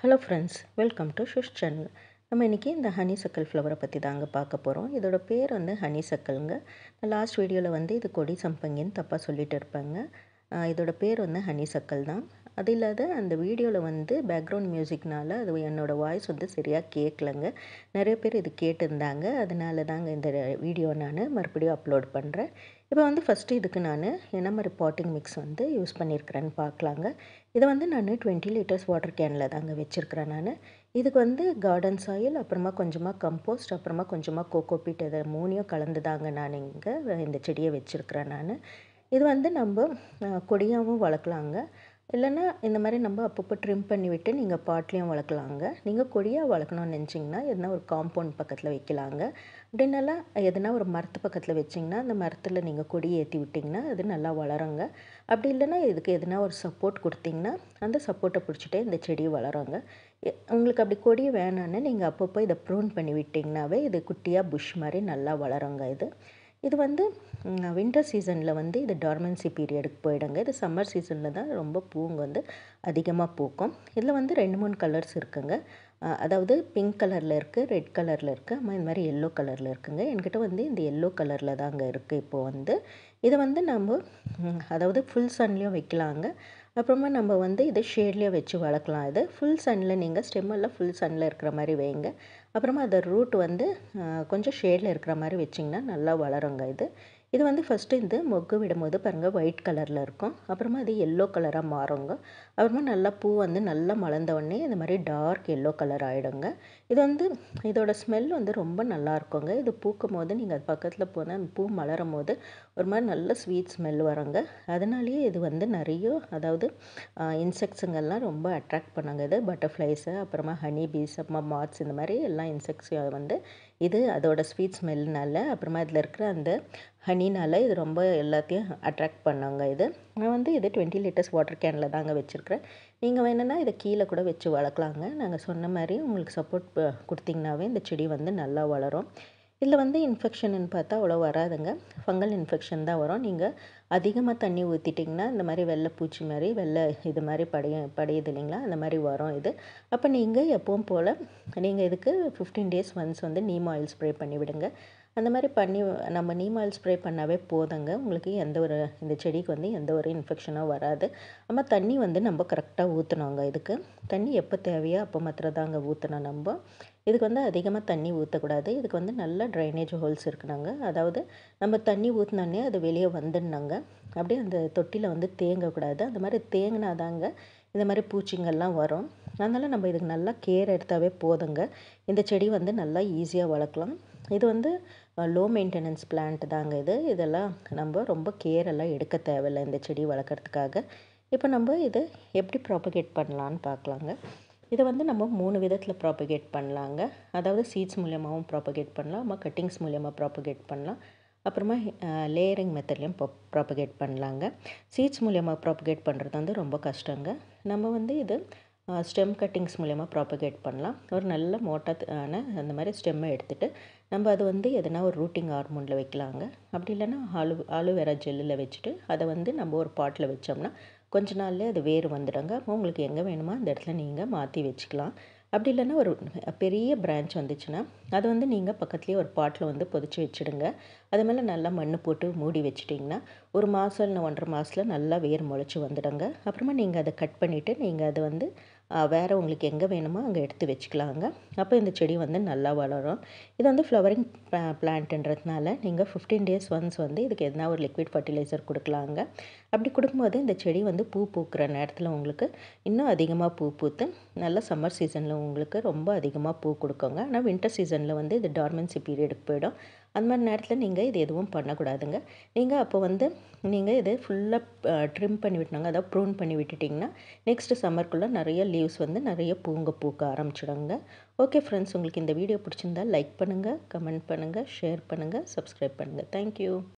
hello friends welcome to ஷிஷ் channel நம்ம இன்றைக்கி இந்த ஹனி சக்கல் ஃப்ளவரை பற்றி தாங்க பார்க்க போகிறோம் இதோட பேர் வந்து ஹனி சக்கல்ங்க லாஸ்ட் வீடியோவில் வந்து இது கொடி சம்பங்கின்னு தப்பாக சொல்லிகிட்டு இருப்பேங்க இதோட பேர் வந்து ஹனி சக்கல் தான் அது இல்லாத அந்த வீடியோவில் வந்து பேக்ரவுண்ட் மியூசிக்னால் அது என்னோடய வாய்ஸ் வந்து சரியாக கேட்கலங்க நிறைய பேர் இது கேட்டிருந்தாங்க அதனால தாங்க இந்த வீடியோ நான் மறுபடியும் அப்லோட் பண்ணுறேன் இப்போ வந்து ஃபஸ்ட்டு இதுக்கு நான் என்ன மாதிரி பாட்டிங் மிக்ஸ் வந்து யூஸ் பண்ணியிருக்கிறேன்னு பார்க்கலாங்க இதை வந்து நான் டுவெண்ட்டி லிட்டர்ஸ் வாட்டர் கேனில் தாங்க வச்சுருக்கிறேன் நான் இதுக்கு வந்து கார்டன் சாயில் அப்புறமா கொஞ்சமாக கம்போஸ்ட் அப்புறமா கொஞ்சமாக பீட் இதை மூணையும் கலந்து தாங்க நான் இங்கே இந்த செடியை வச்சுருக்கிறேன் நான் இது வந்து நம்ம கொடியாகவும் வளர்க்கலாங்க இல்லைன்னா இந்த மாதிரி நம்ம அப்பப்போ ட்ரிம் பண்ணிவிட்டு நீங்கள் பாட்லேயும் வளர்க்கலாங்க நீங்கள் கொடியாக வளர்க்கணும்னு நினச்சிங்கன்னா எதனா ஒரு காம்பவுண்ட் பக்கத்தில் வைக்கலாங்க அப்படின்னாலாம் எதனா ஒரு மரத்து பக்கத்தில் வச்சிங்கன்னா அந்த மரத்தில் நீங்கள் கொடி ஏற்றி விட்டிங்கன்னா அது நல்லா வளருங்க அப்படி இல்லைன்னா இதுக்கு எதனா ஒரு சப்போர்ட் கொடுத்திங்கன்னா அந்த சப்போர்ட்டை பிடிச்சிட்டே இந்த செடி வளருங்க உங்களுக்கு அப்படி கொடி வேணான்னு நீங்கள் அப்பப்போ இதை ப்ரூன் பண்ணி விட்டிங்கனாவே இது குட்டியாக புஷ் மாதிரி நல்லா வளருங்க இது இது வந்து வின்டர் சீசனில் வந்து இது டார்மன்சி பீரியடுக்கு போயிடுங்க இது சம்மர் சீசனில் தான் ரொம்ப பூங்க வந்து அதிகமாக பூக்கும் இதில் வந்து ரெண்டு மூணு கலர்ஸ் இருக்குங்க அதாவது பிங்க் கலரில் இருக்குது ரெட் கலரில் இருக்குது அம்மா இந்த மாதிரி எல்லோ கலரில் இருக்குதுங்க என்கிட்ட வந்து இந்த எல்லோ கலரில் தாங்க இருக்குது இப்போது வந்து இதை வந்து நம்ம அதாவது ஃபுல் சன்லேயும் வைக்கலாங்க அப்புறமா நம்ம வந்து இதை ஷேட்லேயே வச்சு வளர்க்கலாம் இது ஃபுல் சன்னில் நீங்கள் ஸ்டெம்மெல்லாம் ஃபுல் சன்னில் இருக்கிற மாதிரி வைங்க அப்புறமா அதை ரூட் வந்து கொஞ்சம் ஷேடில் இருக்கிற மாதிரி வச்சிங்கன்னா நல்லா வளருங்க இது இது வந்து ஃபஸ்ட்டு இந்த மொக்கு விடும்போது பாருங்கள் ஒயிட் கலரில் இருக்கும் அப்புறமா அது எல்லோ கலராக மாறுங்க அப்புறமா நல்லா பூ வந்து நல்லா மலர்ந்த உடனே இந்த மாதிரி டார்க் எல்லோ கலர் ஆகிடுங்க இது வந்து இதோட ஸ்மெல் வந்து ரொம்ப நல்லா இருக்குங்க இது பூக்கும் போது நீங்கள் அது பக்கத்தில் போனால் அந்த பூ மலரும் போது ஒரு மாதிரி நல்ல ஸ்வீட் ஸ்மெல் வருங்க அதனாலேயே இது வந்து நிறைய அதாவது இன்செக்ட்ஸுங்கெல்லாம் ரொம்ப அட்ராக்ட் பண்ணுங்க இது பட்டர்ஃப்ளைஸு அப்புறமா ஹனி பீஸ் அப்புறமா மாட்ஸ் இந்த மாதிரி எல்லா இன்செக்ட்ஸையும் வந்து இது அதோட ஸ்வீட் ஸ்மெல்னால அப்புறமா இதில் இருக்கிற அந்த ஹனினால் இது ரொம்ப எல்லாத்தையும் அட்ராக்ட் பண்ணாங்க இது நான் வந்து இது டுவெண்ட்டி லிட்டர்ஸ் வாட்டர் கேனில் தாங்க வச்சுருக்கிறேன் நீங்கள் வேணும்னா இதை கீழே கூட வச்சு வளர்க்கலாங்க நாங்கள் சொன்ன மாதிரி உங்களுக்கு சப்போர்ட் கொடுத்திங்கனாவே இந்த செடி வந்து நல்லா வளரும் இதில் வந்து இன்ஃபெக்ஷனுன்னு பார்த்தா அவ்வளோ வராதுங்க ஃபங்கல் இன்ஃபெக்ஷன் தான் வரும் நீங்கள் அதிகமாக தண்ணி ஊற்றிட்டிங்கன்னா இந்த மாதிரி வெள்ளை பூச்சி மாதிரி வெள்ளை இது மாதிரி படைய படையுது இல்லைங்களா அந்த மாதிரி வரும் இது அப்போ நீங்கள் எப்பவும் போல் நீங்கள் இதுக்கு ஃபிஃப்டீன் டேஸ் ஒன்ஸ் வந்து நீம் ஆயில் ஸ்ப்ரே பண்ணிவிடுங்க அந்த மாதிரி பண்ணி நம்ம நீம் ஆயில் ஸ்ப்ரே பண்ணாவே போதுங்க உங்களுக்கு எந்த ஒரு இந்த செடிக்கு வந்து எந்த ஒரு இன்ஃபெக்ஷனோ வராது நம்ம தண்ணி வந்து நம்ம கரெக்டாக ஊற்றணுங்க இதுக்கு தண்ணி எப்போ தேவையோ அப்போ மாத்திரம் தாங்க ஊற்றணும் நம்ம இதுக்கு வந்து அதிகமாக தண்ணி ஊற்றக்கூடாது இதுக்கு வந்து நல்ல ட்ரைனேஜ் ஹோல்ஸ் இருக்குனாங்க அதாவது நம்ம தண்ணி ஊற்றினோடனே அது வெளியே வந்துடுனாங்க அப்படியே அந்த தொட்டியில் வந்து தேங்கக்கூடாது அந்த மாதிரி தேங்கினாதாங்க இந்த மாதிரி பூச்சிங்கள்லாம் வரும் அதனால் நம்ம இதுக்கு நல்லா கேர் எடுத்தாவே போதுங்க இந்த செடி வந்து நல்லா ஈஸியாக வளர்க்கலாம் இது வந்து லோ மெயின்டெனன்ஸ் பிளான்ட் தாங்க இது இதெல்லாம் நம்ம ரொம்ப கேர் எல்லாம் எடுக்க தேவையில்லை இந்த செடி வளர்க்குறதுக்காக இப்போ நம்ம இது எப்படி ப்ராப்பகேட் பண்ணலான்னு பார்க்கலாங்க இதை வந்து நம்ம மூணு விதத்தில் ப்ராப்பகேட் பண்ணலாங்க அதாவது சீட்ஸ் மூலியமாகவும் ப்ராப்பகேட் பண்ணலாம் அப்புறமா கட்டிங்ஸ் மூலியமாக ப்ராபகேட் பண்ணலாம் அப்புறமா லேயரிங் மெத்தட்லேயும் ப்ராபகேட் பண்ணலாங்க சீட்ஸ் மூலியமாக ப்ராபகேட் பண்ணுறது வந்து ரொம்ப கஷ்டங்க நம்ம வந்து இது ஸ்டெம் கட்டிங்ஸ் மூலயமா ப்ராப்பகேட் பண்ணலாம் ஒரு நல்ல ஆன அந்த மாதிரி ஸ்டெம்மை எடுத்துகிட்டு நம்ம அது வந்து எதனா ஒரு ரூட்டிங் ஹார்மோனில் வைக்கலாங்க அப்படி இல்லைன்னா ஆலு ஆலுவேரா ஜெல்லில் வச்சுட்டு அதை வந்து நம்ம ஒரு பாட்டில் வச்சோம்னா கொஞ்ச நாள்லேயே அது வேர் வந்துடுங்க உங்களுக்கு எங்கே வேணுமோ அந்த இடத்துல நீங்கள் மாற்றி வச்சுக்கலாம் அப்படி இல்லைன்னா ஒரு பெரிய பிரான்ச் வந்துச்சுன்னா அது வந்து நீங்கள் பக்கத்துலேயே ஒரு பாட்டில் வந்து பொதிச்சு வச்சுடுங்க அது மேலே நல்லா மண் போட்டு மூடி வச்சுட்டிங்கன்னா ஒரு மாதம் இல்லை ஒன்றரை மாதத்தில் நல்லா வேர் முளைச்சி வந்துடுங்க அப்புறமா நீங்கள் அதை கட் பண்ணிவிட்டு நீங்கள் அதை வந்து வேறு உங்களுக்கு எங்கே வேணுமோ அங்கே எடுத்து வச்சுக்கலாங்க அப்போ இந்த செடி வந்து நல்லா வளரும் இது வந்து ஃப்ளவரிங் பிளான்ட்டுன்றதுனால நீங்கள் ஃபிஃப்டீன் டேஸ் ஒன்ஸ் வந்து இதுக்கு எதனா ஒரு லிக்விட் ஃபர்டிலைசர் கொடுக்கலாங்க அப்படி கொடுக்கும்போது இந்த செடி வந்து பூ பூக்கிற நேரத்தில் உங்களுக்கு இன்னும் அதிகமாக பூ பூத்து நல்லா சம்மர் சீசனில் உங்களுக்கு ரொம்ப அதிகமாக பூ கொடுக்குங்க ஆனால் வின்டர் சீசனில் வந்து இது டார்மென்சி பீரியடுக்கு போயிடும் அந்த மாதிரி நேரத்தில் நீங்கள் இது எதுவும் பண்ணக்கூடாதுங்க நீங்கள் அப்போ வந்து நீங்கள் இதை ஃபுல்லாக ட்ரிம் பண்ணி விட்டுனாங்க அதாவது ப்ரூன் பண்ணி விட்டுட்டிங்கன்னா நெக்ஸ்ட்டு சம்மர்க்குள்ளே நிறைய லீவ்ஸ் வந்து நிறைய பூங்க பூக்க ஆரம்பிச்சிடுங்க ஓகே ஃப்ரெண்ட்ஸ் உங்களுக்கு இந்த வீடியோ பிடிச்சிருந்தா லைக் பண்ணுங்கள் கமெண்ட் பண்ணுங்கள் ஷேர் பண்ணுங்கள் சப்ஸ்கிரைப் பண்ணுங்கள் தேங்க்யூ